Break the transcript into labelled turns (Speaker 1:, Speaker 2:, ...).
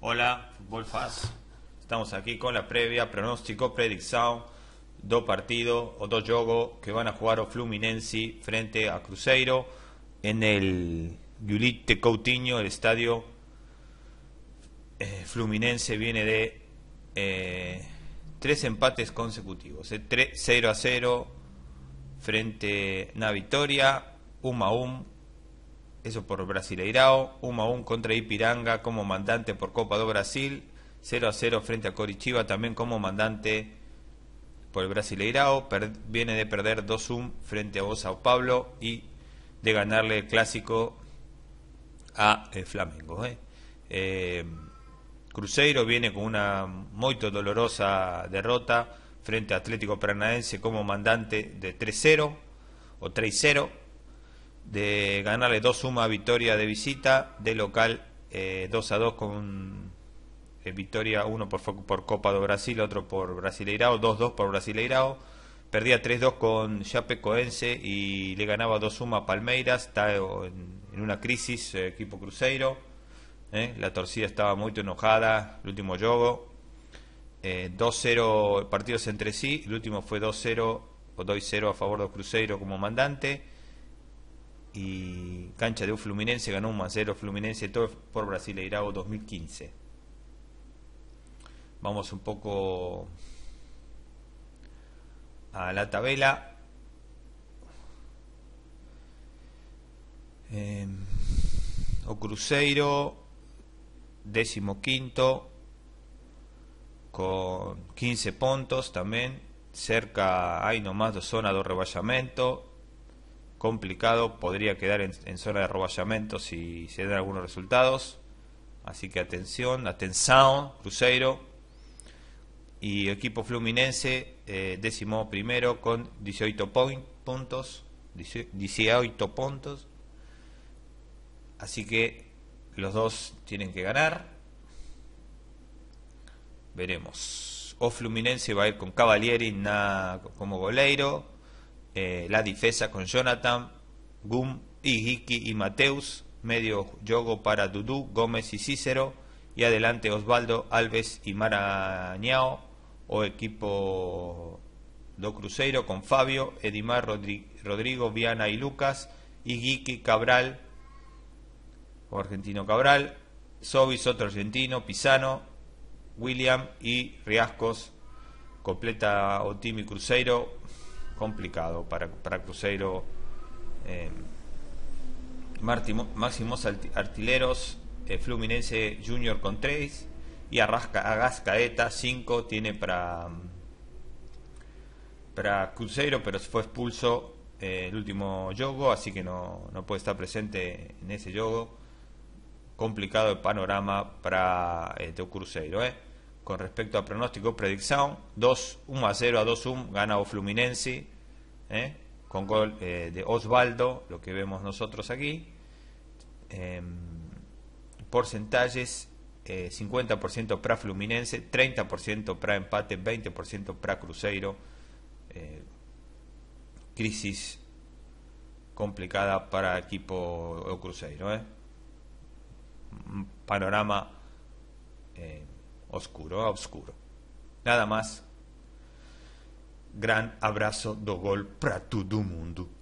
Speaker 1: Hola, Fútbol Faz. Estamos aquí con la previa, pronóstico, predicción, dos partidos o dos juegos que van a jugar o Fluminense frente a Cruzeiro en el Yulite Coutinho, el estadio eh, Fluminense viene de eh, tres empates consecutivos, 0 eh, a 0 frente a una 1 a 1 eso por Brasileirao, 1 a 1 contra Ipiranga como mandante por Copa do Brasil, 0 a 0 frente a Corichiba también como mandante por el Brasileirao, viene de perder 2 1 frente a Osao Sao Paulo y de ganarle el clásico a eh, Flamengo. ¿eh? eh. Cruzeiro viene con una muy dolorosa derrota frente a Atlético Paranaense como mandante de 3-0 o 3-0 de ganarle 2 sumas a Victoria de visita, de local 2 eh, a 2 con eh, victoria, uno por, por Copa do Brasil, otro por Brasileirao, 2-2 por Brasileirao. Perdía 3-2 con Chapecoense Coense y le ganaba 2-1 a Palmeiras. Está en, una crisis, el eh, equipo Cruzeiro. la torcida estaba muy enojada, el último juego. 2-0 partidos entre sí, el último fue 2-0 o 2-0 a favor de Cruzeiro como mandante y cancha de un Fluminense ganó un 0-0 Fluminense todo por Brasileirao 2015. Vamos un poco a la tabela. Em, o Cruzeiro, décimo quinto, con 15 puntos también. Cerca hay nomás dos zonas de reballamiento complicado, podría quedar en, zona de arroballamiento si se dan algunos resultados. Así que atención, atención, Cruzeiro. Y equipo fluminense, eh, décimo primero con 18 puntos. 18 puntos. Así que los dos tienen que ganar. Veremos. O Fluminense va a ir con Cavalieri como goleiro. Eh, la difesa con Jonathan, Gum, Hiki y Mateus, medio Yogo para Dudú, Gómez y Cícero, y adelante Osvaldo, Alves y Marañao, o equipo do Cruzeiro con Fabio, Edimar, Rodrigo, Viana y Lucas, Ijiki, Cabral, o argentino Cabral, Sobis, otro argentino, Pisano, William y Riascos, completa Otimi Cruzeiro, complicado para, para Cruzeiro. Eh, máximos artilleros eh, Fluminense Junior con 3 y Arrasca, Agascaeta 5 tiene para, para Cruzeiro, pero fue expulso eh, el último yogo, así que no, puede estar presente en ese yogo. Complicado el panorama para teo Cruzeiro. Eh con respecto a pronóstico predicción, 2, 1 a 0 a 2-1 gana o Fluminense ¿eh? con gol eh, de Osvaldo, lo que vemos nosotros aquí. Em, porcentajes 50% eh, para Fluminense, 30% para empate, 20% para Cruzeiro. crisis complicada para equipo o Cruzeiro. Panorama eh, oscuro a oscuro. Nada más. Gran abrazo do gol para todo mundo.